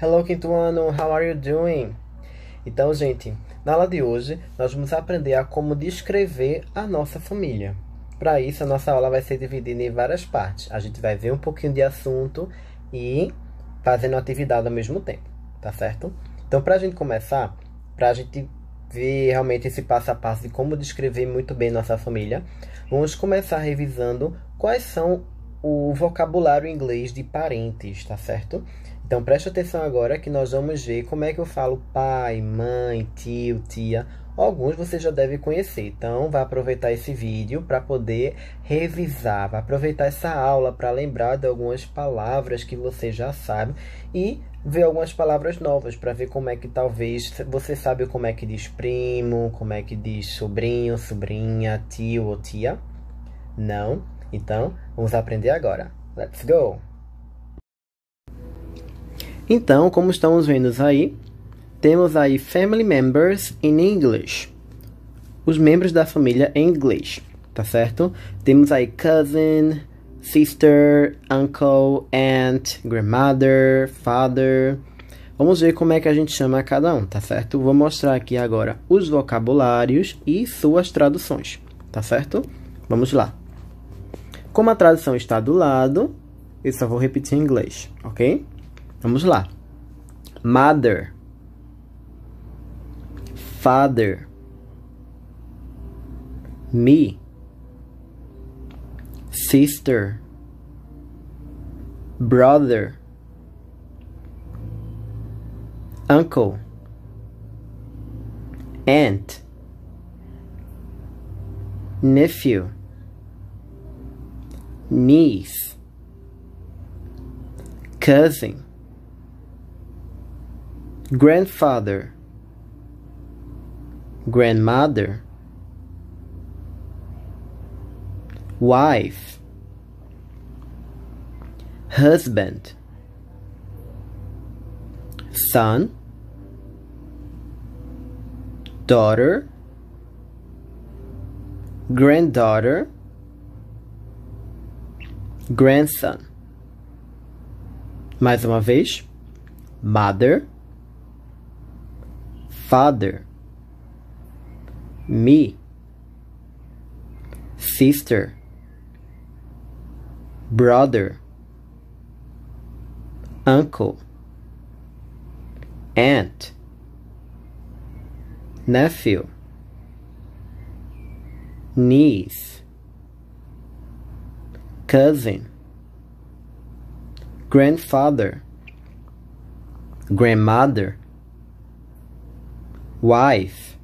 Hello, quinto ano, how are you doing? Então, gente, na aula de hoje nós vamos aprender a como descrever a nossa família. Para isso, a nossa aula vai ser dividida em várias partes. A gente vai ver um pouquinho de assunto e fazendo atividade ao mesmo tempo, tá certo? Então, para a gente começar, para a gente ver realmente esse passo a passo de como descrever muito bem nossa família, vamos começar revisando quais são o vocabulário inglês de parentes, tá certo? Então preste atenção agora que nós vamos ver como é que eu falo pai, mãe, tio, tia. Alguns você já deve conhecer, então vai aproveitar esse vídeo para poder revisar, vai aproveitar essa aula para lembrar de algumas palavras que você já sabe e ver algumas palavras novas para ver como é que talvez você sabe como é que diz primo, como é que diz sobrinho, sobrinha, tio ou tia. Não? Então, vamos aprender agora. Let's go! Então, como estamos vendo aí, temos aí family members in English. Os membros da família em inglês, tá certo? Temos aí cousin, sister, uncle, aunt, grandmother, father. Vamos ver como é que a gente chama cada um, tá certo? Vou mostrar aqui agora os vocabulários e suas traduções, tá certo? Vamos lá. Como a tradução está do lado, eu só vou repetir em inglês, ok? Vamos lá. Mother. Father. Me. Sister. Brother. Uncle. Aunt. Nephew. Niece. Cousin grandfather, grandmother, wife, husband, son, daughter, granddaughter, grandson. Mais uma vez, mother, father, me, sister, brother, uncle, aunt, nephew, niece, cousin, grandfather, grandmother wife,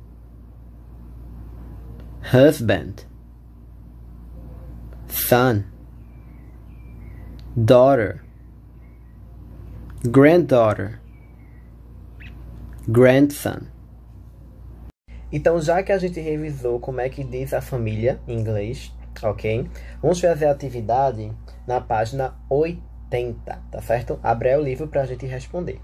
husband, son, daughter, granddaughter, grandson. Então, já que a gente revisou como é que diz a família em inglês, ok? Vamos fazer a atividade na página 80, tá certo? Abre o livro para a gente responder.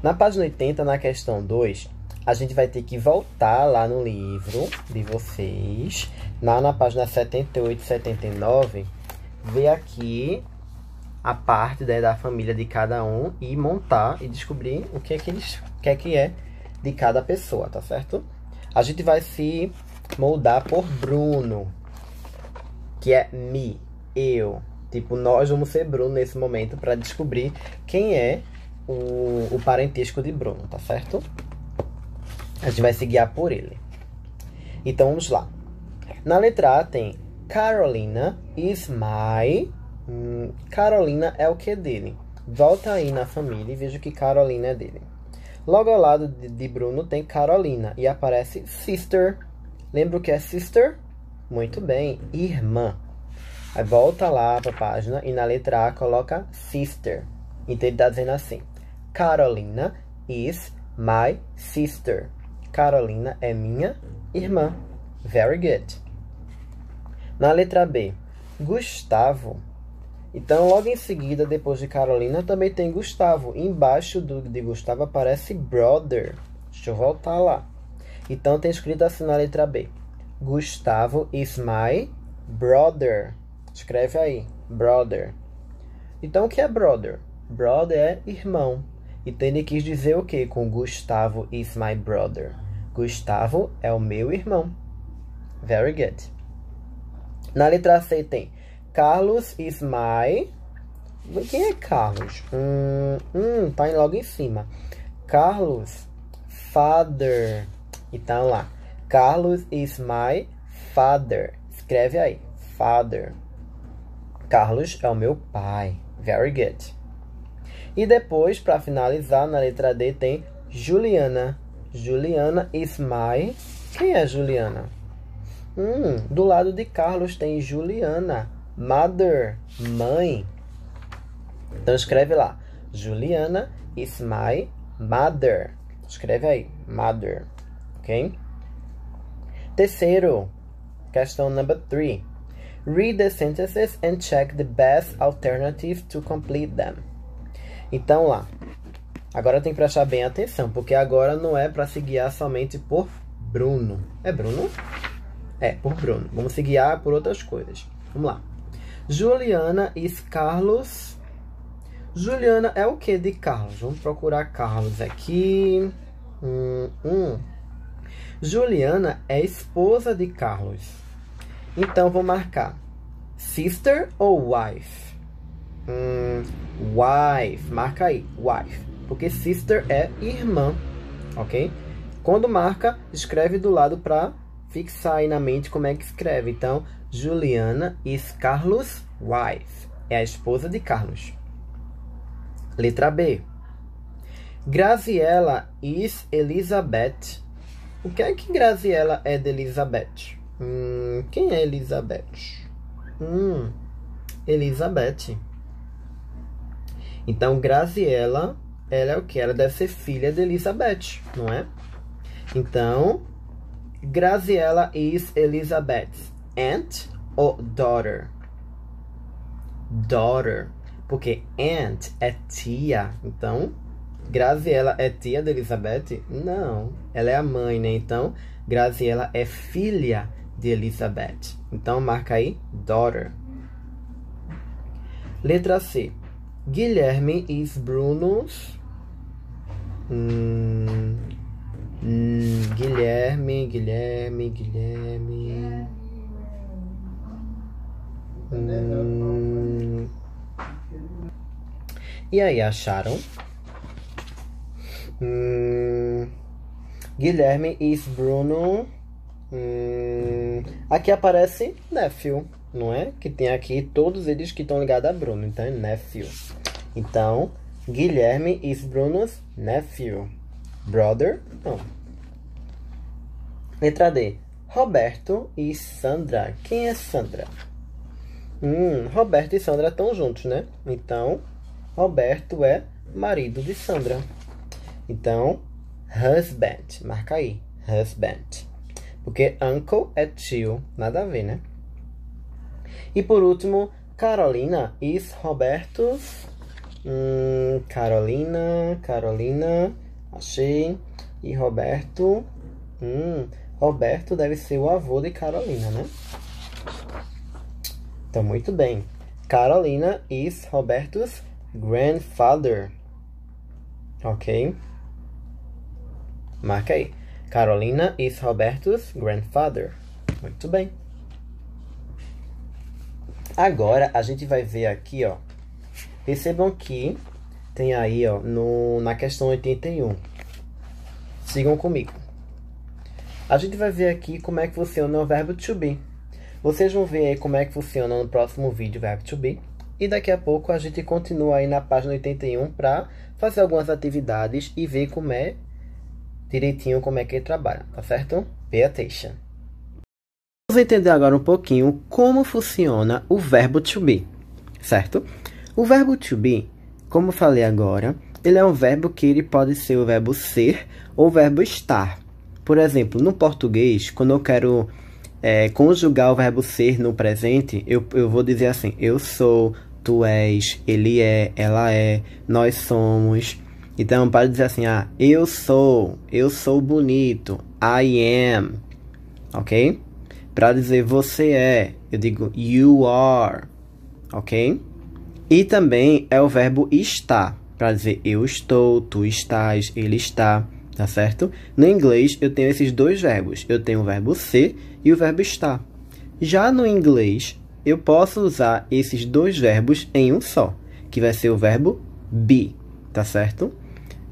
Na página 80, na questão 2, a gente vai ter que voltar lá no livro de vocês, lá na página 78 e 79, ver aqui a parte né, da família de cada um e montar e descobrir o que é que, eles, o que é que é de cada pessoa, tá certo? A gente vai se moldar por Bruno, que é me, eu. Tipo, nós vamos ser Bruno nesse momento para descobrir quem é o, o parentesco de Bruno, tá certo? A gente vai se guiar por ele. Então vamos lá. Na letra A tem Carolina is my. Hum, Carolina é o que dele. Volta aí na família e veja que Carolina é dele. Logo ao lado de, de Bruno tem Carolina e aparece sister. Lembra o que é sister? Muito bem, irmã. Aí volta lá para a página e na letra A coloca sister. Então ele está dizendo assim: Carolina is my sister. Carolina é minha irmã. Very good. Na letra B, Gustavo. Então, logo em seguida, depois de Carolina, também tem Gustavo. Embaixo do, de Gustavo aparece brother. Deixa eu voltar lá. Então, tem escrito assim na letra B. Gustavo is my brother. Escreve aí, brother. Então, o que é brother? Brother é irmão. E Tânia quis dizer o que com Gustavo is my brother? Gustavo é o meu irmão. Very good. Na letra C tem Carlos is my. Quem é Carlos? Hum, hum, tá logo em cima. Carlos, father. Então lá. Carlos is my father. Escreve aí. Father. Carlos é o meu pai. Very good. E depois, para finalizar, na letra D tem Juliana. Juliana is my. Quem é Juliana? Hum, do lado de Carlos tem Juliana. Mother, mãe. Então escreve lá. Juliana is my mother. Escreve aí, mother. Ok? Terceiro, questão number three. Read the sentences and check the best alternative to complete them. Então lá, agora tem que prestar bem atenção, porque agora não é para se guiar somente por Bruno. É Bruno? É, por Bruno. Vamos se guiar por outras coisas. Vamos lá. Juliana e Carlos. Juliana é o que de Carlos? Vamos procurar Carlos aqui. Hum, hum. Juliana é esposa de Carlos. Então vou marcar sister ou wife. Hum, wife, marca aí, wife. Porque sister é irmã, ok? Quando marca, escreve do lado para fixar aí na mente como é que escreve. Então, Juliana is Carlos' wife. É a esposa de Carlos. Letra B. Graziella is Elizabeth. O que é que Graziella é de Elizabeth? Hum, quem é Elizabeth? Hum, Elizabeth então, Graziella, ela é o que? Ela deve ser filha de Elizabeth, não é? Então, Graziella is Elizabeth's aunt ou daughter? Daughter. Porque aunt é tia. Então, Graziella é tia de Elizabeth? Não. Ela é a mãe, né? Então, Graziella é filha de Elizabeth. Então, marca aí daughter. Letra C. Guilherme is Bruno's. Hum, hum, Guilherme, Guilherme, Guilherme. Hum. E aí, acharam? Hum, Guilherme is Bruno. Hum, aqui aparece nephew, não é? Que tem aqui todos eles que estão ligados a Bruno, então é Nephew. Então, Guilherme is Bruno's nephew. Brother? Não. Letra D. Roberto e Sandra. Quem é Sandra? Hum, Roberto e Sandra estão juntos, né? Então, Roberto é marido de Sandra. Então, husband. Marca aí. Husband. Porque uncle é tio. Nada a ver, né? E por último, Carolina is Roberto's Hum, Carolina, Carolina, achei. E Roberto. Hum, Roberto deve ser o avô de Carolina, né? Então, muito bem. Carolina is Roberto's grandfather. Ok? Marca aí. Carolina is Roberto's grandfather. Muito bem. Agora a gente vai ver aqui, ó Recebam que tem aí, ó, no, na questão 81. Sigam comigo. A gente vai ver aqui como é que funciona o verbo to be. Vocês vão ver aí como é que funciona no próximo vídeo o verbo to be. E daqui a pouco a gente continua aí na página 81 para fazer algumas atividades e ver como é direitinho como é que ele trabalha, tá certo? Pay attention. Vamos entender agora um pouquinho como funciona o verbo to be, certo? O verbo to be, como falei agora, ele é um verbo que ele pode ser o verbo ser ou o verbo estar. Por exemplo, no português, quando eu quero é, conjugar o verbo ser no presente, eu, eu vou dizer assim: eu sou, tu és, ele é, ela é, nós somos. Então, para dizer assim, ah, eu sou, eu sou bonito, I am, ok? Para dizer você é, eu digo you are, ok? E também é o verbo estar, para dizer eu estou, tu estás, ele está, tá certo? No inglês eu tenho esses dois verbos, eu tenho o verbo ser e o verbo estar. Já no inglês eu posso usar esses dois verbos em um só, que vai ser o verbo be, tá certo?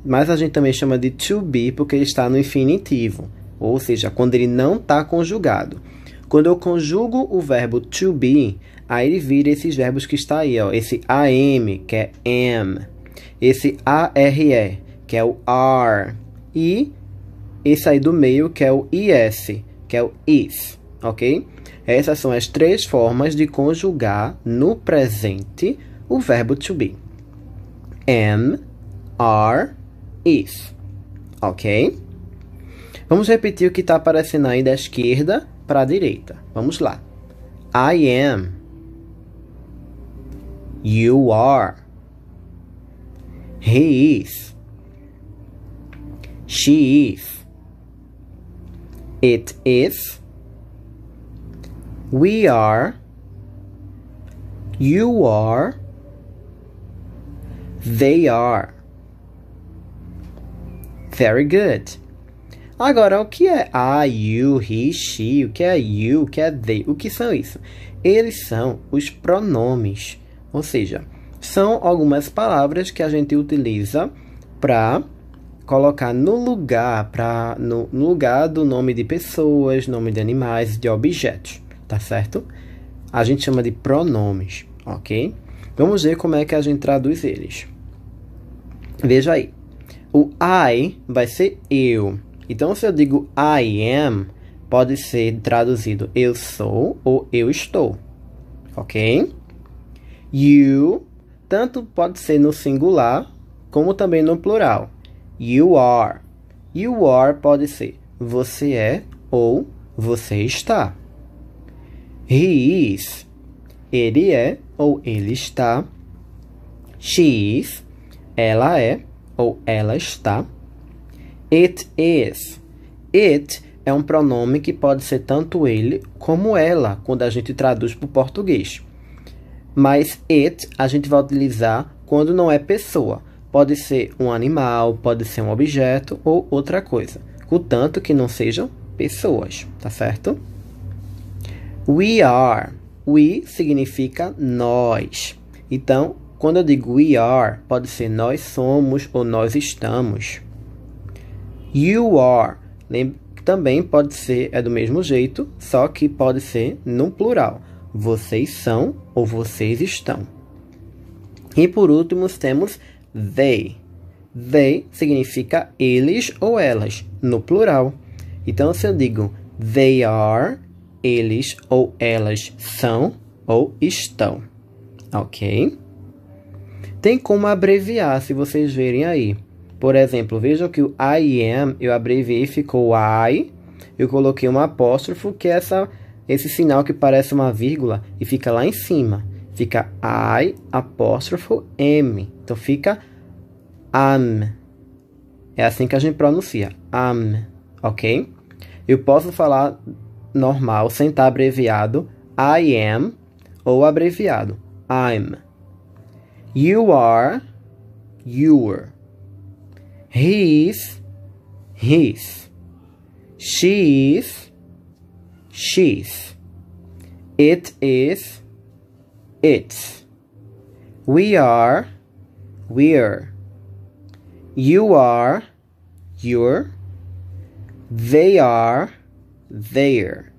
Mas a gente também chama de to be porque ele está no infinitivo, ou seja, quando ele não está conjugado. Quando eu conjugo o verbo to be, Aí ele vira esses verbos que está aí, ó. Esse am, que é am. Esse are, que é o are. E esse aí do meio, que é o is, que é o is, ok? Essas são as três formas de conjugar no presente o verbo to be. Am, are, is, ok? Vamos repetir o que está aparecendo aí da esquerda para a direita. Vamos lá. I am. You are. He is. She is. It is. We are. You are. They are. Very good. Agora, o que é I, you, he, she? O que é you? O que é they? O que são isso? Eles são os pronomes. Ou seja, são algumas palavras que a gente utiliza para colocar no lugar, pra, no, no lugar do nome de pessoas, nome de animais, de objetos, tá certo? A gente chama de pronomes, ok? Vamos ver como é que a gente traduz eles. Veja aí. O I vai ser eu. Então, se eu digo I am, pode ser traduzido eu sou ou eu estou. Ok? You tanto pode ser no singular como também no plural. You are. You are pode ser você é ou você está. He is. Ele é ou ele está. She is. Ela é ou ela está. It is. It é um pronome que pode ser tanto ele como ela quando a gente traduz para o português. Mas it a gente vai utilizar quando não é pessoa. Pode ser um animal, pode ser um objeto ou outra coisa. Contanto que não sejam pessoas, tá certo? We are. We significa nós. Então, quando eu digo we are, pode ser nós somos ou nós estamos. You are. Também pode ser, é do mesmo jeito, só que pode ser no plural. Vocês são ou vocês estão. E por último, temos they. They significa eles ou elas, no plural. Então, se eu digo they are, eles ou elas são ou estão. Ok? Tem como abreviar, se vocês verem aí. Por exemplo, vejam que o I am eu abreviei, ficou I. Eu coloquei um apóstrofo, que é essa esse sinal que parece uma vírgula e fica lá em cima. Fica I apóstrofo M. Então fica AM. É assim que a gente pronuncia. AM. Ok? Eu posso falar normal, sem estar abreviado. I am. Ou abreviado. I'm. You are. Your. He is. His. She is she's. It is, it's. We are, we're. You are, your. They are, They're.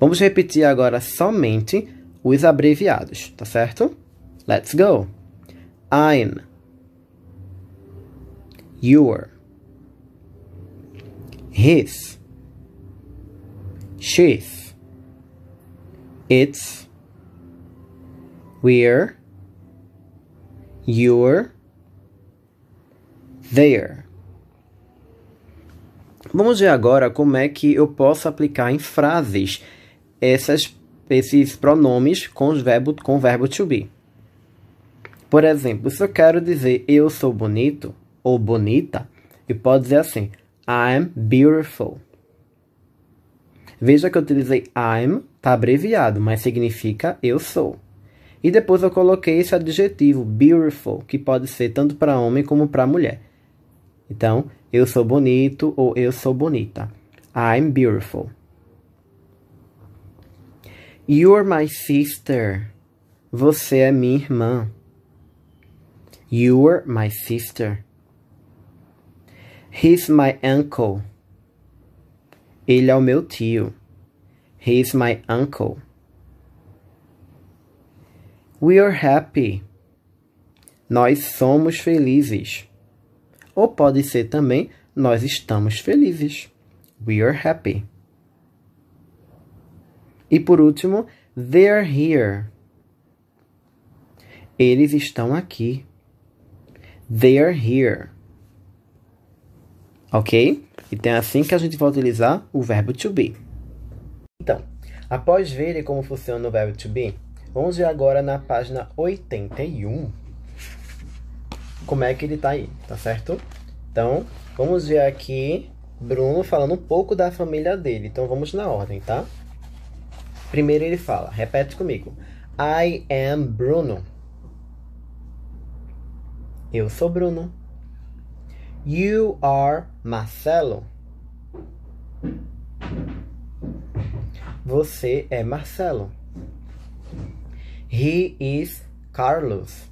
Vamos repetir agora somente os abreviados, tá certo? Let's go. I'm. Your. His. She's. its, where, your, there. Vamos ver agora como é que eu posso aplicar em frases essas, esses pronomes com, o verbo, com o verbo to be. Por exemplo, se eu quero dizer eu sou bonito ou bonita, eu posso dizer assim: I'm beautiful. Veja que eu utilizei I'm, tá abreviado, mas significa eu sou. E depois eu coloquei esse adjetivo beautiful, que pode ser tanto para homem como para mulher. Então, eu sou bonito ou eu sou bonita. I'm beautiful. You're my sister. Você é minha irmã. You're my sister. He's my uncle. Ele é o meu tio. He is my uncle. We are happy. Nós somos felizes. Ou pode ser também nós estamos felizes. We are happy. E por último, they are here. Eles estão aqui. They are here. Ok? Então é assim que a gente vai utilizar o verbo to be. Então, após verem como funciona o verbo to be, vamos ver agora na página 81 como é que ele está aí, tá certo? Então, vamos ver aqui Bruno falando um pouco da família dele. Então vamos na ordem, tá? Primeiro ele fala, repete comigo. I am Bruno. Eu sou Bruno. You are Marcelo? Você é Marcelo. He is Carlos.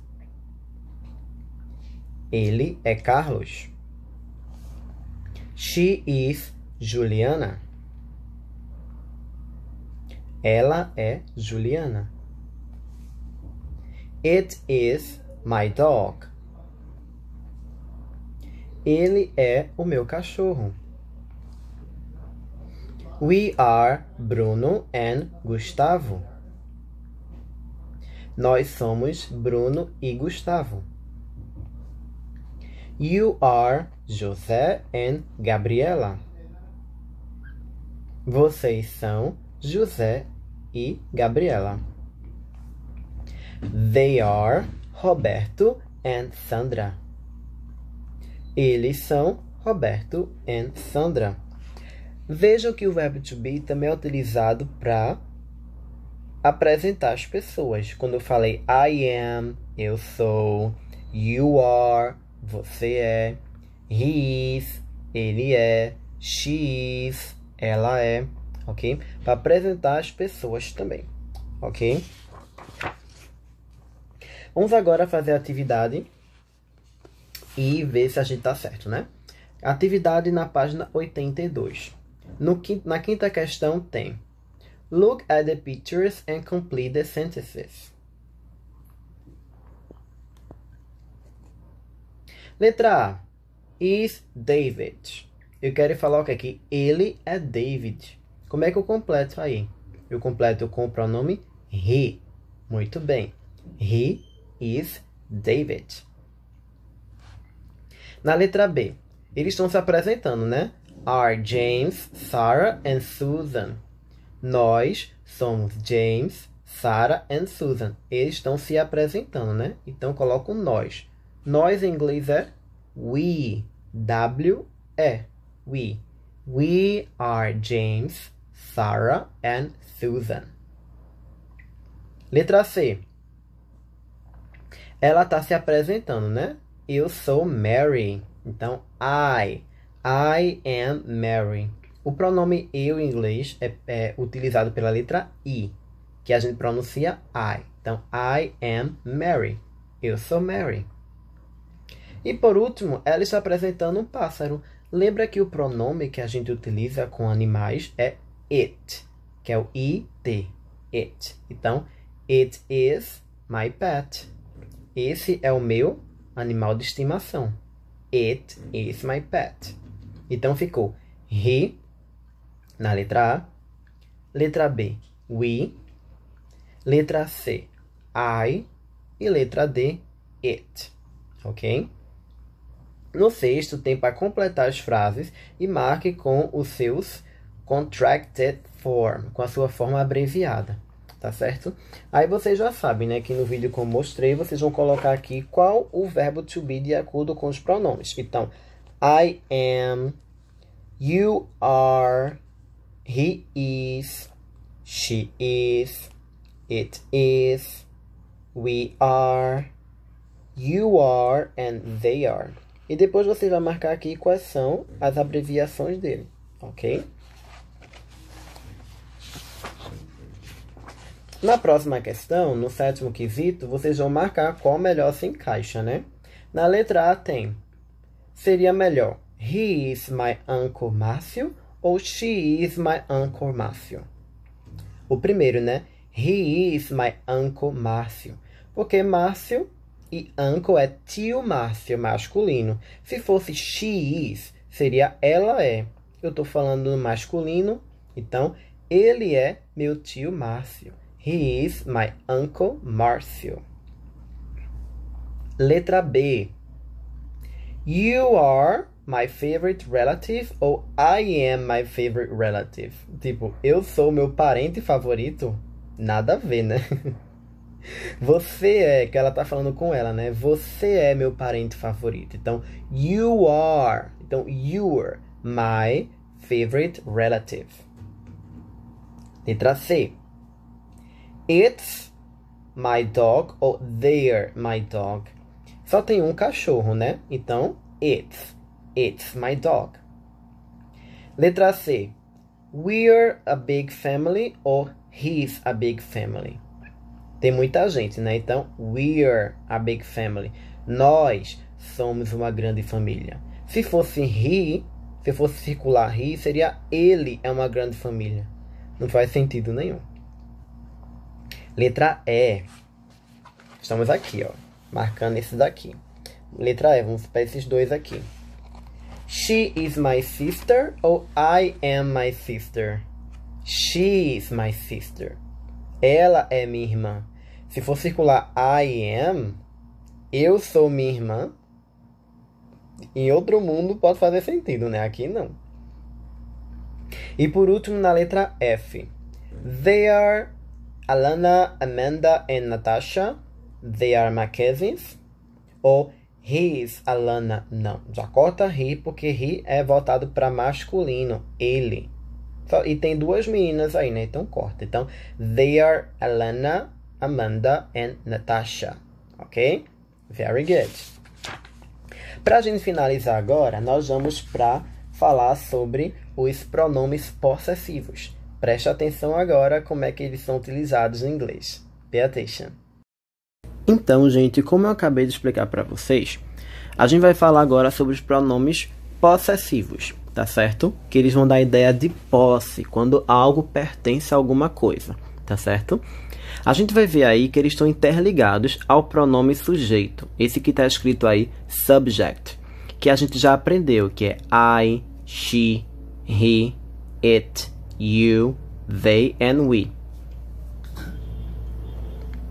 Ele é Carlos. She is Juliana. Ela é Juliana. It is my dog. Ele é o meu cachorro. We are Bruno and Gustavo. Nós somos Bruno e Gustavo. You are José and Gabriela. Vocês são José e Gabriela. They are Roberto and Sandra. Eles são Roberto e Sandra. Vejam que o verbo to be também é utilizado para apresentar as pessoas. Quando eu falei I am, eu sou, you are, você é, he is, ele é, she is, ela é, ok? Para apresentar as pessoas também, ok? Vamos agora fazer a atividade e ver se a gente tá certo, né? Atividade na página 82. No, na quinta questão tem Look at the pictures and complete the sentences. Letra A. Is David. Eu quero falar o que aqui? Ele é David. Como é que eu completo aí? Eu completo com o pronome he. Muito bem. He is David. Na letra B, eles estão se apresentando, né? Are James, Sarah and Susan. Nós somos James, Sarah and Susan. Eles estão se apresentando, né? Então coloco nós. Nós em inglês é we. W E. We. We are James, Sarah and Susan. Letra C. Ela está se apresentando, né? Eu sou Mary. Então, I. I am Mary. O pronome eu em inglês é, é utilizado pela letra I, que a gente pronuncia I. Então, I am Mary. Eu sou Mary. E por último, ela está apresentando um pássaro. Lembra que o pronome que a gente utiliza com animais é it, que é o it, it. Então, it is my pet. Esse é o meu animal de estimação. It is my pet. Então ficou he na letra A, letra B, we, letra C, I e letra D, it. Ok? No sexto, tem para completar as frases e marque com os seus contracted form, com a sua forma abreviada tá certo? Aí vocês já sabem, né, que no vídeo que eu mostrei, vocês vão colocar aqui qual o verbo to be de acordo com os pronomes. Então, I am, you are, he is, she is, it is, we are, you are and they are. E depois você vai marcar aqui quais são as abreviações dele, ok? Na próxima questão, no sétimo quesito, vocês vão marcar qual melhor se encaixa, né? Na letra A tem: seria melhor He is my uncle Márcio ou She is my uncle Márcio? O primeiro, né? He is my uncle Márcio. Porque Márcio e uncle é tio Márcio, masculino. Se fosse she is, seria ela é. Eu estou falando no masculino, então ele é meu tio Márcio. He is my uncle Marcio. Letra B. You are my favorite relative ou I am my favorite relative. Tipo, eu sou meu parente favorito? Nada a ver, né? Você é, que ela tá falando com ela, né? Você é meu parente favorito. Então, you are. Então, you're my favorite relative. Letra C. It's my dog ou they're my dog. Só tem um cachorro, né? Então, it's. It's my dog. Letra C. We're a big family ou he's a big family. Tem muita gente, né? Então, we're a big family. Nós somos uma grande família. Se fosse he, se fosse circular he, seria ele é uma grande família. Não faz sentido nenhum. Letra E. Estamos aqui, ó. Marcando esses daqui. Letra E, vamos para esses dois aqui. She is my sister ou I am my sister? She is my sister. Ela é minha irmã. Se for circular I am, eu sou minha irmã. Em outro mundo pode fazer sentido, né? Aqui não. E por último, na letra F. They are Alana, Amanda, and Natasha, they are my cousins. Ou he is Alana. Não, já corta he, porque he é voltado para masculino, ele. Só, e tem duas meninas aí, né? Então corta. Então, they are Alana, Amanda, and Natasha. Ok? Very good. Para a gente finalizar agora, nós vamos para falar sobre os pronomes possessivos. Preste atenção agora como é que eles são utilizados em inglês. Pay attention. Então, gente, como eu acabei de explicar para vocês, a gente vai falar agora sobre os pronomes possessivos, tá certo? Que eles vão dar a ideia de posse, quando algo pertence a alguma coisa, tá certo? A gente vai ver aí que eles estão interligados ao pronome sujeito, esse que está escrito aí, subject, que a gente já aprendeu, que é I, she, he, it, you, they and we.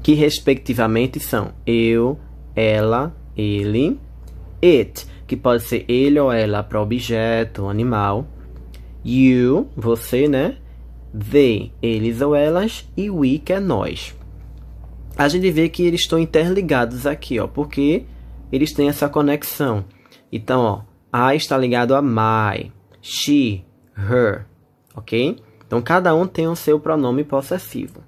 Que respectivamente são eu, ela, ele, it, que pode ser ele ou ela para objeto, animal, you, você, né? They, eles ou elas, e we, que é nós. A gente vê que eles estão interligados aqui, ó, porque eles têm essa conexão. Então, ó, I está ligado a my, she, her, ok? Então cada um tem o seu pronome possessivo.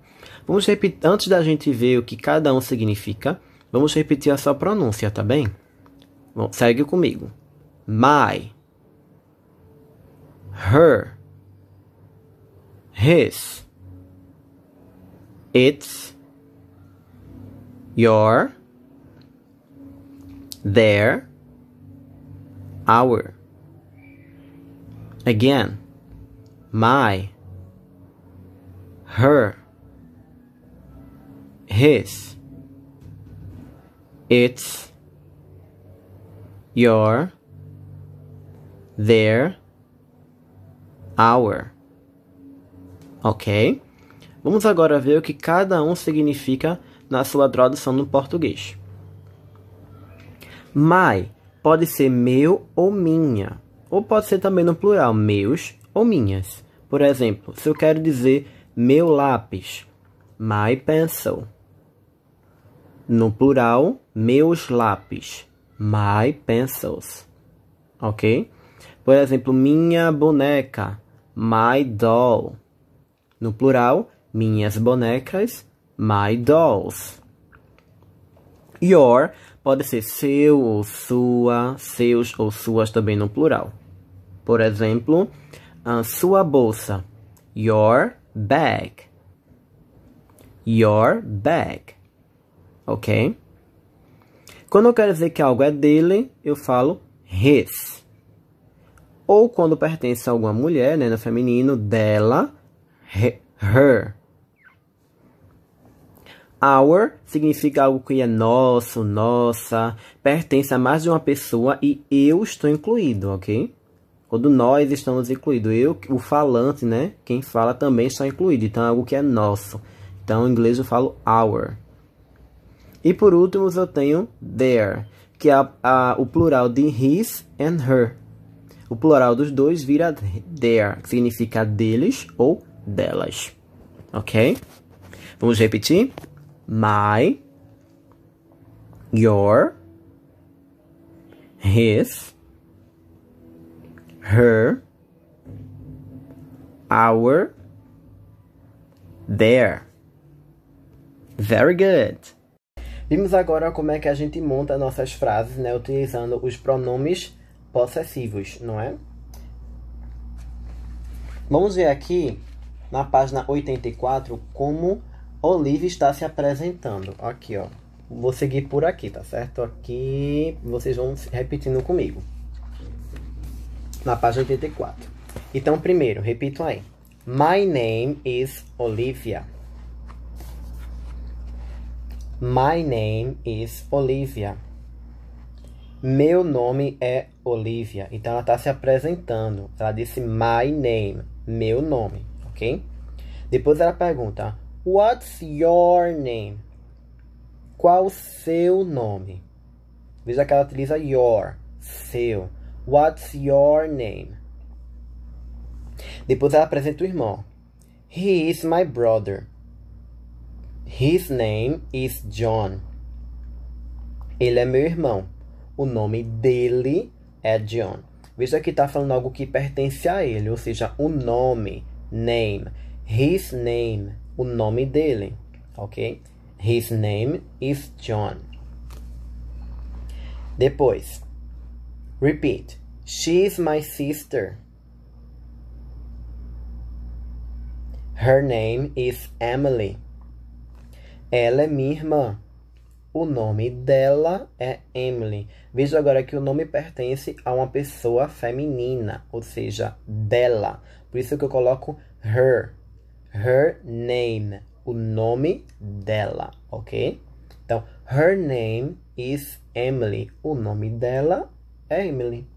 Vamos repetir antes da gente ver o que cada um significa. Vamos repetir a sua pronúncia, tá bem? Bom, segue comigo. My, her, his, its, your, their, our. Again my, her, his, its, your, their, our. Ok? Vamos agora ver o que cada um significa na sua tradução no português. My pode ser meu ou minha, ou pode ser também no plural, meus ou minhas. Por exemplo, se eu quero dizer meu lápis, my pencil. No plural, meus lápis, my pencils. Ok? Por exemplo, minha boneca, my doll. No plural, minhas bonecas, my dolls. Your pode ser seu ou sua, seus ou suas também no plural. Por exemplo, a sua bolsa. Your bag. Your bag. Ok? Quando eu quero dizer que algo é dele, eu falo his. Ou quando pertence a alguma mulher, né, no feminino, dela, her. Our significa algo que é nosso, nossa, pertence a mais de uma pessoa e eu estou incluído, ok? quando nós estamos incluídos. Eu, o falante, né? Quem fala também está incluído. Então é algo que é nosso. Então em inglês eu falo our. E por último eu tenho there, que é a, a, o plural de his and her. O plural dos dois vira there, que significa deles ou delas. Ok? Vamos repetir? My, your, his, her, our, their. Very good. Vimos agora como é que a gente monta nossas frases, né, utilizando os pronomes possessivos, não é? Vamos ver aqui na página 84 como Olive está se apresentando. Aqui, ó. Vou seguir por aqui, tá certo? Aqui vocês vão repetindo comigo na página 84. Então, primeiro, repito aí. My name is Olivia. My name is Olivia. Meu nome é Olivia. Então ela está se apresentando. Ela disse my name, meu nome, ok? Depois ela pergunta What's your name? Qual o seu nome? Veja que ela utiliza your, seu. What's your name? Depois ela apresenta o irmão. He is my brother. His name is John. Ele é meu irmão. O nome dele é John. Veja que está falando algo que pertence a ele, ou seja, o nome, name. His name, o nome dele, ok? His name is John. Depois, Repeat. She's my sister. Her name is Emily. Ela é minha irmã. O nome dela é Emily. Veja agora que o nome pertence a uma pessoa feminina, ou seja, dela. Por isso que eu coloco her. Her name. O nome dela, ok? Então, her name is Emily. O nome dela é Emily.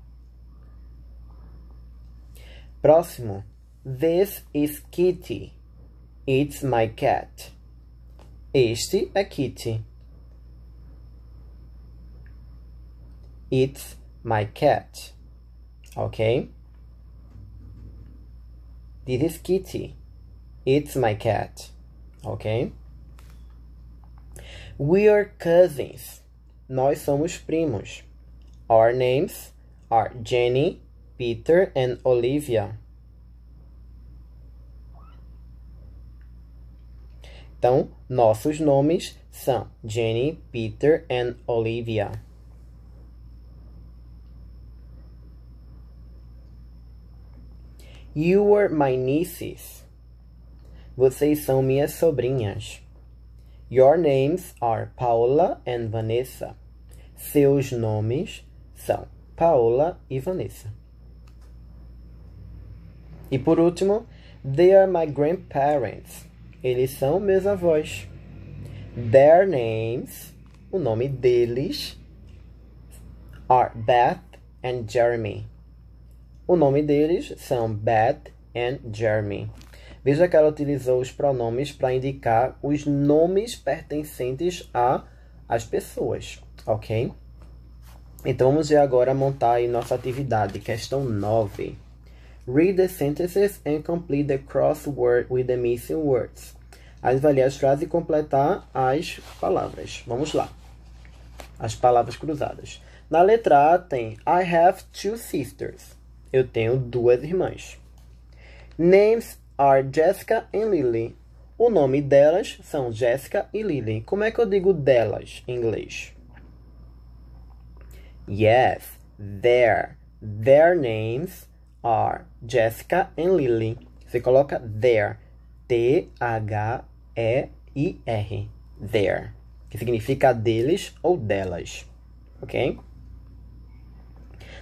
Próximo. This is Kitty. It's my cat. Este é Kitty. It's my cat. Ok? This is Kitty. It's my cat. Ok? We are cousins. Nós somos primos. Our names are Jenny, Peter, and Olivia. Então, nossos nomes são Jenny, Peter and Olivia. You were my nieces. Vocês são minhas sobrinhas. Your names are Paula and Vanessa. Seus nomes são Paola e Vanessa. E por último, they are my grandparents. Eles são meus avós. Their names, o nome deles, are Beth and Jeremy. O nome deles são Beth and Jeremy. Veja que ela utilizou os pronomes para indicar os nomes pertencentes a as pessoas, ok? Então vamos ver agora montar aí nossa atividade, questão 9. Read the sentences and complete the crossword with the missing words. avaliar as frases e completar as palavras. Vamos lá. As palavras cruzadas. Na letra A tem I have two sisters. Eu tenho duas irmãs. Names are Jessica and Lily. O nome delas são Jessica e Lily. Como é que eu digo delas em inglês? Yes, their. Their names are Jessica and Lily. Você coloca their. T-H-E-I-R. Their. Que significa deles ou delas. Ok?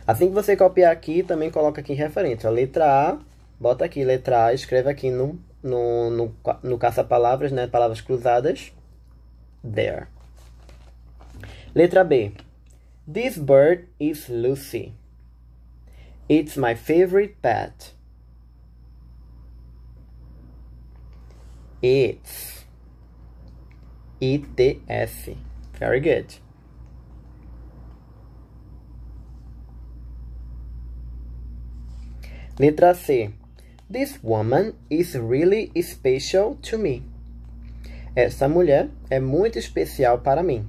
Assim que você copiar aqui, também coloca aqui em referência. A letra A, bota aqui, letra A, escreve aqui no, no, no, no caça-palavras, né? Palavras cruzadas. There. Letra B. This bird is Lucy. It's my favorite pet. It's. ITS. Very good. Letra C. This woman is really special to me. Essa mulher é muito especial para mim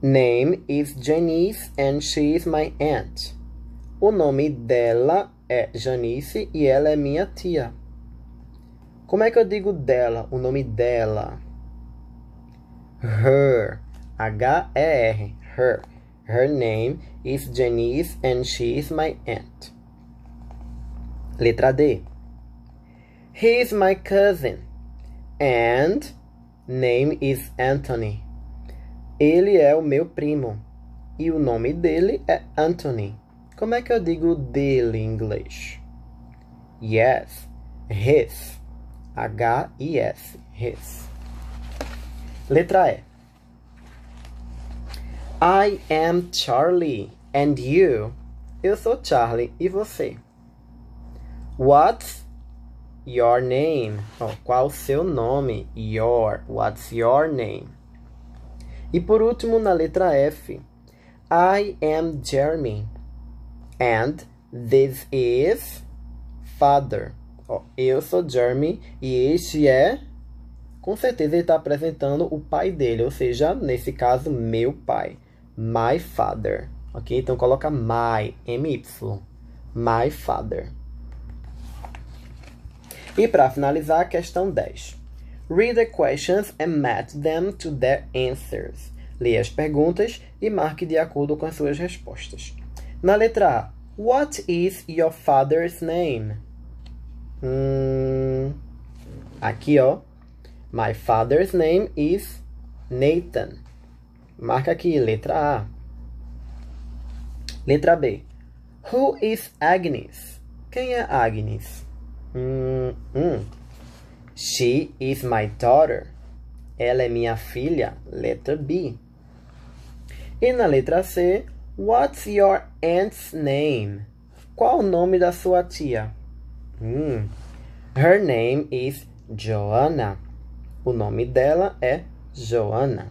name is Janice and she is my aunt. O nome dela é Janice e ela é minha tia. Como é que eu digo dela? O nome dela. Her. H-E-R. Her. Her name is Janice and she is my aunt. Letra D. He is my cousin and name is Anthony. Ele é o meu primo. E o nome dele é Anthony. Como é que eu digo dele em inglês? Yes, his. H-I-S, his. Letra E. I am Charlie and you. Eu sou Charlie e você. What's your name? Oh, qual o seu nome? Your. What's your name? E por último, na letra F, I am Jeremy and this is father. Ó, eu sou Jeremy e este é. Com certeza ele está apresentando o pai dele, ou seja, nesse caso, meu pai. My father. Ok? Então coloca my, M-Y. My father. E para finalizar, a questão 10. Read the questions and match them to their answers. Leia as perguntas e marque de acordo com as suas respostas. Na letra A, What is your father's name? Hum, aqui, ó. My father's name is Nathan. Marca aqui, letra A. Letra B. Who is Agnes? Quem é Agnes? Hum, hum. She is my daughter. Ela é minha filha. Letra B. E na letra C, What's your aunt's name? Qual o nome da sua tia? Hum, her name is Joanna. O nome dela é Joanna.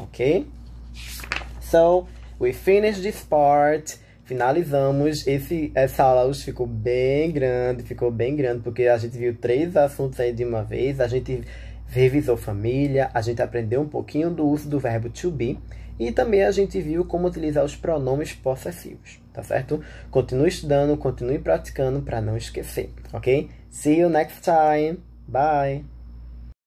Ok? So, we finished this part finalizamos. Esse, essa aula hoje ficou bem grande, ficou bem grande, porque a gente viu três assuntos aí de uma vez. A gente revisou família, a gente aprendeu um pouquinho do uso do verbo to be e também a gente viu como utilizar os pronomes possessivos, tá certo? Continue estudando, continue praticando para não esquecer, ok? See you next time. Bye.